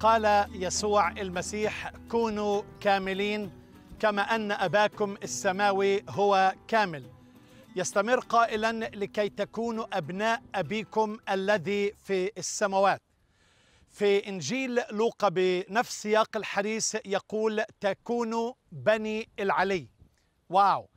قال يسوع المسيح كونوا كاملين كما ان اباكم السماوي هو كامل يستمر قائلا لكي تكونوا ابناء ابيكم الذي في السماوات في انجيل لوقا بنفس سياق الحديث يقول تكونوا بني العلي واو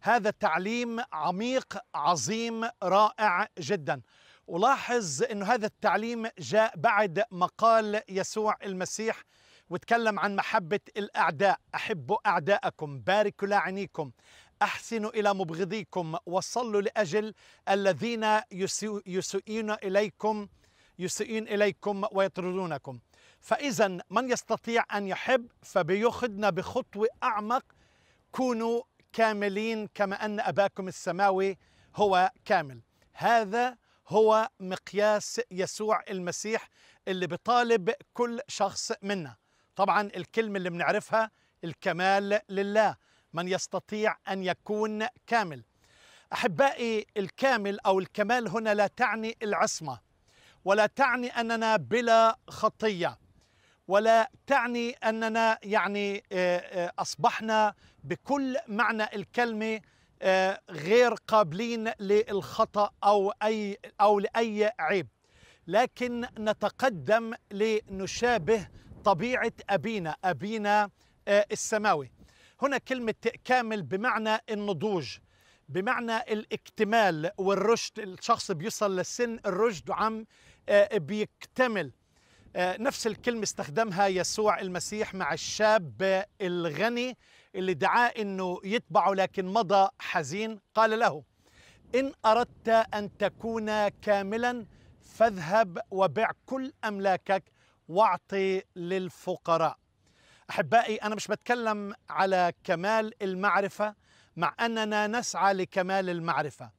هذا تعليم عميق عظيم رائع جدا ولاحظ أن هذا التعليم جاء بعد مقال يسوع المسيح وتكلم عن محبة الأعداء أحبوا أعداءكم باركوا لاعنيكم أحسنوا إلى مبغضيكم وصلوا لأجل الذين يسيئون إليكم يسيئون إليكم ويطردونكم فإذا من يستطيع أن يحب فبيخدنا بخطوة أعمق كونوا كاملين كما أن أباكم السماوي هو كامل هذا هو مقياس يسوع المسيح اللي بيطالب كل شخص منا طبعا الكلمة اللي بنعرفها الكمال لله من يستطيع أن يكون كامل أحبائي الكامل أو الكمال هنا لا تعني العصمة ولا تعني أننا بلا خطية ولا تعني أننا يعني آه، آه، أصبحنا بكل معنى الكلمة آه، غير قابلين للخطأ أو أي أو لأي عيب لكن نتقدم لنشابه طبيعة أبينا أبينا آه، السماوي هنا كلمة كامل بمعنى النضوج بمعنى الاكتمال والرشد الشخص بيصل لسن الرشد وعم آه، بيكتمل نفس الكلمة استخدمها يسوع المسيح مع الشاب الغني اللي دعاه أنه يتبعه لكن مضى حزين قال له إن أردت أن تكون كاملا فاذهب وبع كل أملاكك واعطي للفقراء أحبائي أنا مش بتكلم على كمال المعرفة مع أننا نسعى لكمال المعرفة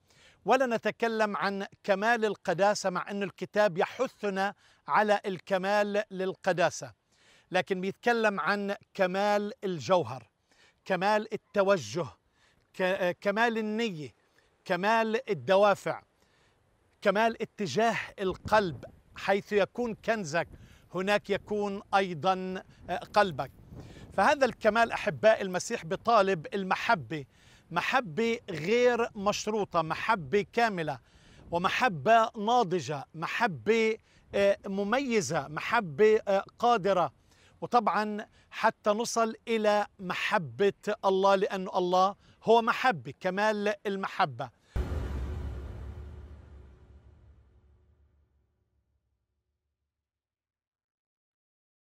ولا نتكلم عن كمال القداسة مع أن الكتاب يحثنا على الكمال للقداسة لكن بيتكلم عن كمال الجوهر كمال التوجه آه، كمال النية كمال الدوافع كمال اتجاه القلب حيث يكون كنزك هناك يكون أيضا آه، قلبك فهذا الكمال أحباء المسيح بطالب المحبة محبة غير مشروطة محبة كاملة ومحبة ناضجة محبة آه، مميزة محبة قادرة وطبعا حتى نصل إلى محبة الله لأن الله هو محبة كمال المحبة